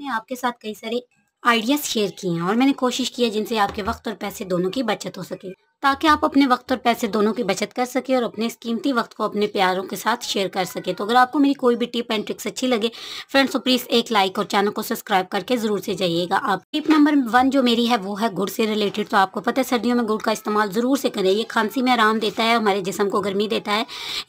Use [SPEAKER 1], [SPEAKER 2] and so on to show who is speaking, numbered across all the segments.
[SPEAKER 1] ने आपके साथ कई सारे आइडियाज़ शेयर किए हैं और मैंने कोशिश की है जिनसे आपके वक्त और पैसे दोनों की बचत हो सके ताकि आप अपने वक्त और पैसे दोनों की बचत कर सके और अपने इस कीमती वक्त को अपने प्यारों के साथ शेयर कर सके तो अगर आपको मेरी कोई भी टिप एंड ट्रिक्स अच्छी लगे फ्रेंड्स तो प्लीज़ एक लाइक और चैनल को सब्सक्राइब करके ज़रूर से जाइएगा आप टिप नंबर वन जो मेरी है वो है गुड़ से रिलेटेड तो आपको पता है सर्दियों में गुड़ का इस्तेमाल ज़रूर से करें ये खांसी में आराम देता है हमारे जिसम को गर्मी देता है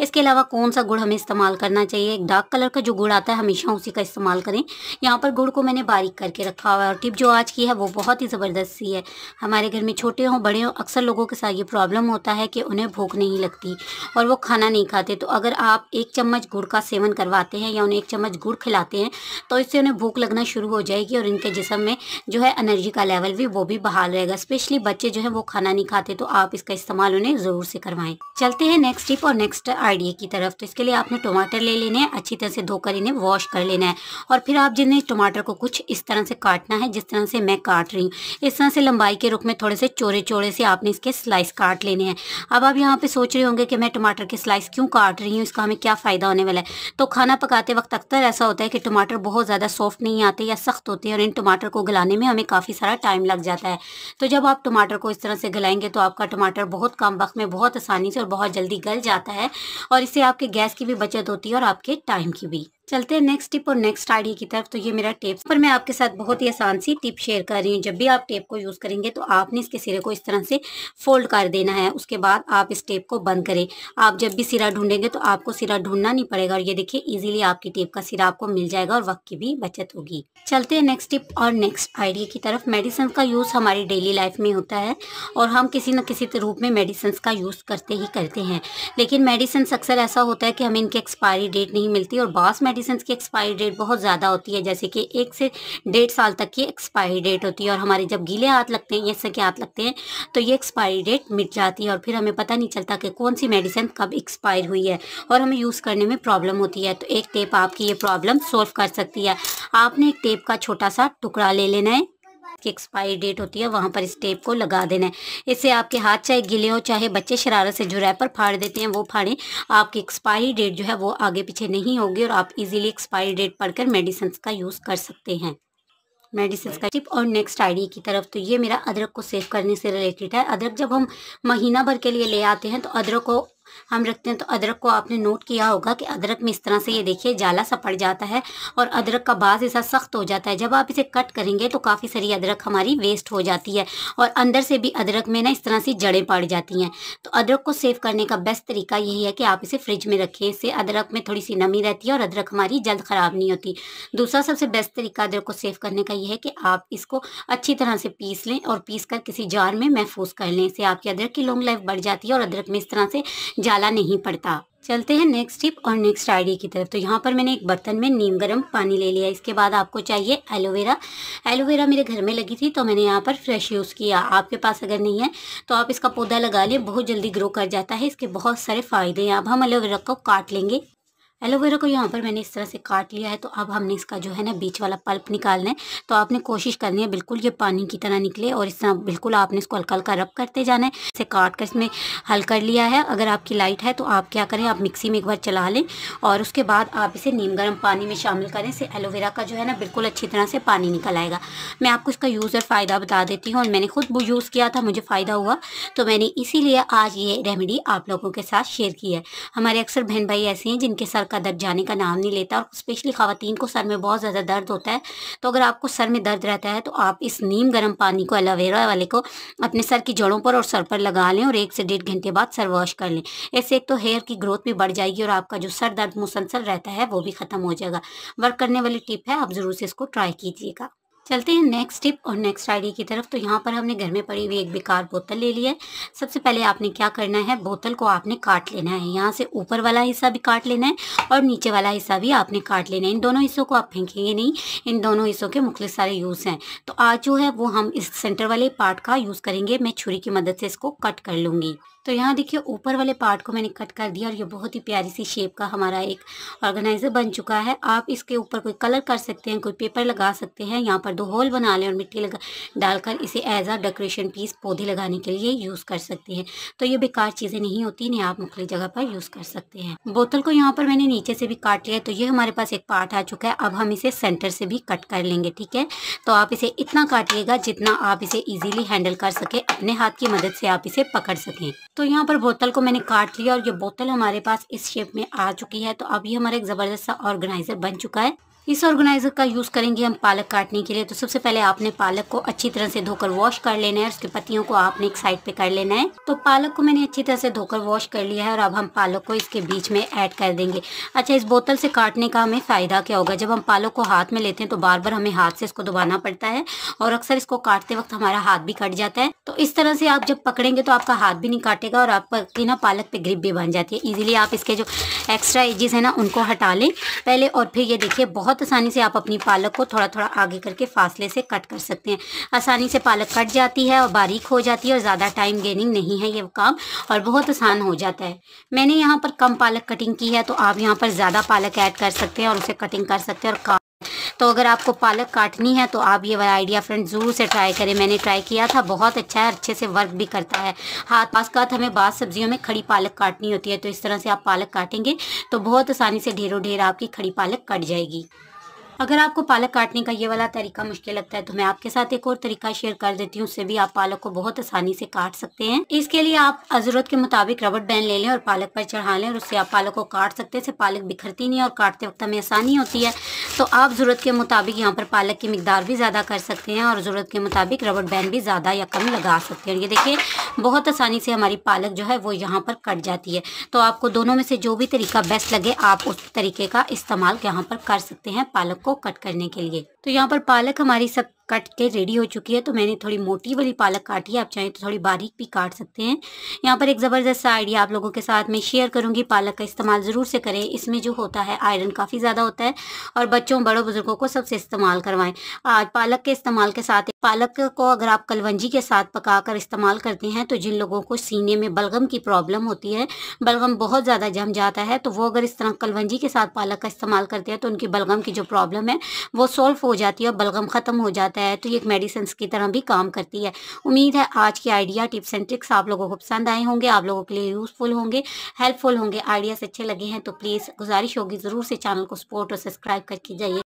[SPEAKER 1] इसके अलावा कौन सा गुड़ हमें इस्तेमाल करना चाहिए एक डार्क कलर का जो गुड़ आता है हमेशा उसी का इस्तेमाल करें यहाँ पर गुड़ को मैंने बारीक करके रखा हुआ है और टिप जो आज की है वो बहुत ही ज़बरदस्त सी है हमारे घर में छोटे हों बड़े हों अक्सर लोगों के साथ का ये प्रॉब्लम होता है कि उन्हें भूख नहीं लगती और वो खाना नहीं खाते तो अगर आप एक चम्मच गुड़ का सेवन करवाते हैं या उन्हें एक चम्मच गुड़ खिलाते हैं तो इससे उन्हें भूख लगना शुरू हो जाएगी और इनके जिसम में जो है एनर्जी का लेवल भी वो भी बहाल रहेगा स्पेशली बच्चे जो है वो खाना नहीं खाते तो आप इसका इस्तेमाल उन्हें ज़रूर से करवाएं चलते हैं नेक्स्ट टिप और नेक्स्ट आइडिया की तरफ तो इसके लिए आपने टमाटर ले लेने हैं अच्छी तरह से धोकर इन्हें वॉश कर लेना है और फिर आप जिन्हें टमाटर को कुछ इस तरह से काटना है जिस तरह से मैं काट रही हूँ इस तरह से लंबाई के रुख में थोड़े से चोरे चोरे से आपने इसके स्लाइस काट लेने हैं अब आप यहाँ पे सोच रहे होंगे कि मैं टमाटर के स्लाइस क्यों काट रही हूँ इसका हमें क्या फ़ायदा होने वाला है तो खाना पकाते वक्त अक्सर ऐसा होता है कि टमाटर बहुत ज़्यादा सॉफ्ट नहीं आते या सख्त होते हैं और इन टमाटर को गलाने में हमें काफ़ी सारा टाइम लग जाता है तो जब आप टमाटर को इस तरह से गलाएंगे तो आपका टमाटर बहुत कम वक्त में बहुत आसानी से और बहुत जल्दी गल जाता है और इससे आपके गैस की भी बचत होती है और आपके टाइम की भी चलते हैं नेक्स्ट टिप और नेक्स्ट आइडिया की तरफ तो ये मेरा टेप पर मैं आपके साथ बहुत ही आसान सी टिप शेयर कर रही हूँ जब भी आप टेप को यूज़ करेंगे तो आपने इसके सिरे को इस तरह से फोल्ड कर देना है उसके बाद आप इस टेप को बंद करें आप जब भी सिरा ढूंढेंगे तो आपको सिरा ढूंढना नहीं पड़ेगा और ये देखिए ईजिली आपकी टेप का सिरा आपको मिल जाएगा और वक्त की भी बचत होगी चलते हैं नेक्स्ट टिप और नेक्स्ट आइडिया की तरफ मेडिसिन का यूज़ हमारी डेली लाइफ में होता है और हम किसी न किसी रूप में मेडिसिन का यूज़ करते ही करते हैं लेकिन मेडिसिन अक्सर ऐसा होता है कि हमें इनकी एक्सपायरी डेट नहीं मिलती और बास मेडिसिन की एक्सपायरी डेट बहुत ज़्यादा होती है जैसे कि एक से डेढ़ साल तक की एक्सपायरी डेट होती है और हमारे जब गीले हाथ लगते हैं या सके हाथ लगते हैं तो ये एक्सपायरी डेट मिट जाती है और फिर हमें पता नहीं चलता कि कौन सी मेडिसिन कब एक्सपायर हुई है और हमें यूज़ करने में प्रॉब्लम होती है तो एक टेप आपकी ये प्रॉब्लम सॉल्व कर सकती है आपने एक टेप का छोटा सा टुकड़ा ले लेना है की एक्सपायरी डेट होती है वहाँ पर इस टेप को लगा देना है इससे आपके हाथ चाहे गिले हो चाहे बच्चे शरारत से जो रैपर फाड़ देते हैं वो फाड़ें आपकी एक्सपायरी डेट जो है वो आगे पीछे नहीं होगी और आप इजीली एक्सपायरी डेट पढ़कर मेडिसिन का यूज़ कर सकते हैं मेडिसिन का टिप और नेक्स्ट आईडी की तरफ तो ये मेरा अदरक को सेव करने से रिलेटेड है अदरक जब हम महीना भर के लिए ले आते हैं तो अदरक को हम रखते हैं तो अदरक को आपने नोट किया होगा कि अदरक में इस तरह से ये देखिए जाला सा पड़ जाता है और अदरक का बाज ऐसा सख्त हो जाता है जब आप इसे कट करेंगे तो काफ़ी सारी अदरक हमारी वेस्ट हो जाती है और अंदर से भी अदरक में ना इस तरह से जड़ें पड़ जाती हैं तो अदरक को सेव करने का बेस्ट तरीका यही है कि आप इसे फ्रिज में रखें इससे अदरक में थोड़ी सी नमी रहती है और अदरक हमारी जल्द ख़राब नहीं होती दूसरा सबसे बेस्ट तरीका अदरक को सेव करने का यह है कि आप इसको अच्छी तरह से पीस लें और पीस कर किसी जार में महफूज कर लें इससे आपकी अदरक की लॉन्ग लाइफ बढ़ जाती है और अदरक में इस तरह से जाला नहीं पड़ता चलते हैं नेक्स्ट टिप और नेक्स्ट आइडिया की तरफ तो यहाँ पर मैंने एक बर्तन में नीम गर्म पानी ले लिया इसके बाद आपको चाहिए एलोवेरा एलोवेरा मेरे घर में लगी थी तो मैंने यहाँ पर फ्रेश यूज़ किया आपके पास अगर नहीं है तो आप इसका पौधा लगा लें बहुत जल्दी ग्रो कर जाता है इसके बहुत सारे फ़ायदे हैं अब हम एलोवेरा को काट लेंगे एलोवेरा को यहाँ पर मैंने इस तरह से काट लिया है तो अब हमने इसका जो है ना बीच वाला पल्प निकालना है तो आपने कोशिश करनी है बिल्कुल ये पानी की तरह निकले और इस तरह बिल्कुल आपने इसको हल्का हल्का रब करते जाना है इसे काट कर इसमें हल कर लिया है अगर आपकी लाइट है तो आप क्या करें आप मिक्सी में एक बार चला लें और उसके बाद आप इसे नीम गर्म पानी में शामिल करें इसे एलोवेरा का जो है ना बिल्कुल अच्छी तरह से पानी निकल आएगा मैं आपको इसका यूज़ और फ़ायदा बता देती हूँ और मैंने खुद वो यूज़ किया था मुझे फ़ायदा हुआ तो मैंने इसीलिए आज ये रेमेडी आप लोगों के साथ शेयर की है हमारे अक्सर बहन भाई ऐसे हैं जिनके साथ का दर्द जाने का नाम नहीं लेता और स्पेशली ख़वान को सर में बहुत ज़्यादा दर्द होता है तो अगर आपको सर में दर्द रहता है तो आप इस नीम गर्म पानी को एलोवेरा वाले को अपने सर की जड़ों पर और सर पर लगा लें और एक से डेढ़ घंटे बाद सर वॉश कर लें ऐसे एक तो हेयर की ग्रोथ भी बढ़ जाएगी और आपका जो सर दर्द मुसलसल रहता है वो भी ख़त्म हो जाएगा वर्क करने वाली टिप है आप ज़रूर से इसको ट्राई कीजिएगा चलते हैं नेक्स्ट टिप और नेक्स्ट आइडिया की तरफ तो यहाँ पर हमने घर में पड़ी हुई एक बेकार बोतल ले ली है सबसे पहले आपने क्या करना है बोतल को आपने काट लेना है यहाँ से ऊपर वाला हिस्सा भी काट लेना है और नीचे वाला हिस्सा भी आपने काट लेना है इन दोनों हिस्सों को आप फेंकेंगे नहीं इन दोनों हिस्सों के मुख्तु सारे यूज़ हैं तो आज जो है वो हम इस सेंटर वाले पार्ट का यूज़ करेंगे मैं छुरी की मदद से इसको कट कर लूँगी तो यहाँ देखिए ऊपर वाले पार्ट को मैंने कट कर दिया और ये बहुत ही प्यारी सी शेप का हमारा एक ऑर्गेनाइज़र बन चुका है आप इसके ऊपर कोई कलर कर सकते हैं कोई पेपर लगा सकते हैं यहाँ पर दो होल बना लें और मिट्टी लगा डालकर इसे एज आ डेकोरेशन पीस पौधे लगाने के लिए यूज़ कर सकते हैं तो ये बेकार चीज़ें नहीं होती इन्हें आप मुख्य जगह पर यूज़ कर सकते हैं बोतल को यहाँ पर मैंने नीचे से भी काट लिया तो ये हमारे पास एक पार्ट आ चुका है अब हम इसे सेंटर से भी कट कर लेंगे ठीक है तो आप इसे इतना काटिएगा जितना आप इसे ईजिली हैंडल कर सकें अपने हाथ की मदद से आप इसे पकड़ सकें तो यहाँ पर बोतल को मैंने काट लिया और ये बोतल हमारे पास इस शेप में आ चुकी है तो अब ये हमारा एक ज़बरदस्त सा ऑर्गेनाइजर बन चुका है इस ऑर्गेनाइज़र का यूज़ करेंगे हम पालक काटने के लिए तो सबसे पहले आपने पालक को अच्छी तरह से धोकर वॉश कर लेना है उसके पत्तियों को आपने एक साइड पे कर लेना है तो पालक को मैंने अच्छी तरह से धोकर वॉश कर लिया है और अब हम पालक को इसके बीच में ऐड कर देंगे अच्छा इस बोतल से काटने का हमें फ़ायदा क्या होगा जब हम पालक को हाथ में लेते हैं तो बार बार हमें हाथ से इसको दबाना पड़ता है और अक्सर इसको काटते वक्त हमारा हाथ भी कट जाता है तो इस तरह से आप जब पकड़ेंगे तो आपका हाथ भी नहीं काटेगा और आपकी ना पालक पे ग्रिप भी बन जाती है ईजिली आप इसके जो एक्स्ट्रा एजेस है ना उनको हटा लें पहले और फिर ये देखिए बहुत बहुत आसानी से आप अपनी पालक को थोड़ा थोड़ा आगे करके फासले से कट कर सकते हैं आसानी से पालक कट जाती है और बारीक हो जाती है और ज़्यादा टाइम गेनिंग नहीं है ये काम और बहुत आसान हो जाता है मैंने यहाँ पर कम पालक कटिंग की है तो आप यहाँ पर ज़्यादा पालक ऐड कर सकते हैं और उसे कटिंग कर सकते हैं और का तो अगर आपको पालक काटनी है तो आप ये वाला आइडिया फ्रेंड ज़रूर से ट्राई करें मैंने ट्राई किया था बहुत अच्छा है अच्छे से वर्क भी करता है हाथ पास का हमें बाद सब्जियों में खड़ी पालक काटनी होती है तो इस तरह से आप पालक काटेंगे तो बहुत आसानी से ढेरों ढेर आपकी खड़ी पालक कट जाएगी अगर आपको पालक काटने का ये वाला तरीका मुश्किल लगता है तो मैं आपके साथ एक और तरीका शेयर कर देती हूँ उससे भी आप पालक को बहुत आसानी से काट सकते हैं इसके लिए आप जरूरत के मुताबिक रबड़ बैंड ले लें और पालक पर चढ़ा लें और उससे आप पालक को काट सकते हैं पालक बिखरती नहीं है और काटते वक्त हमें आसानी होती है तो आप ज़रूरत के मुताबिक यहाँ पर पालक की मकदार भी ज़्यादा कर सकते हैं और ज़रूरत के मुताबिक रबड़ बैंड भी ज़्यादा या कम लगा सकते हैं ये देखिए बहुत आसानी से हमारी पालक जो है वो यहाँ पर कट जाती है तो आपको दोनों में से जो भी तरीका बेस्ट लगे आप उस तरीके का इस्तेमाल यहाँ पर कर सकते हैं पालक को कट करने के लिए तो यहाँ पर पालक हमारी सब कट के रेडी हो चुकी है तो मैंने थोड़ी मोटी वाली पालक काटी है आप चाहें तो थोड़ी बारीक भी काट सकते हैं यहाँ पर एक ज़बरदस्त आइडिया आप लोगों के साथ मैं शेयर करूँगी पालक का इस्तेमाल ज़रूर से करें इसमें जो होता है आयरन काफ़ी ज़्यादा होता है और बच्चों बड़ों बुज़ुर्गों को सबसे इस्तेमाल करवाएं आज पालक के इस्तेमाल के साथ पालक को अगर आप कलवंजी के साथ पका कर इस्तेमाल करते हैं तो जिन लोगों को सीने में बलगम की प्रॉब्लम होती है बलगम बहुत ज़्यादा जम जाता है तो वो अगर इस तरह कलवंजी के साथ पालक का इस्तेमाल करते हैं तो उनकी बलगम की जो प्रॉब्लम है वो सॉल्व हो जाती है और बलगम ख़त्म हो जाता है तो ये एक मेडिसिन की तरह भी काम करती है उम्मीद है आज के आइडिया टिप्स एंड ट्रिक्स आप लोगों को पसंद आए होंगे आप लोगों के लिए यूज़फुल होंगे हेल्पफुल होंगे आइडियाज़ अच्छे लगे हैं तो प्लीज़ गुजारिश होगी ज़रूर से चैनल को सपोर्ट और सब्सक्राइब करके जाइए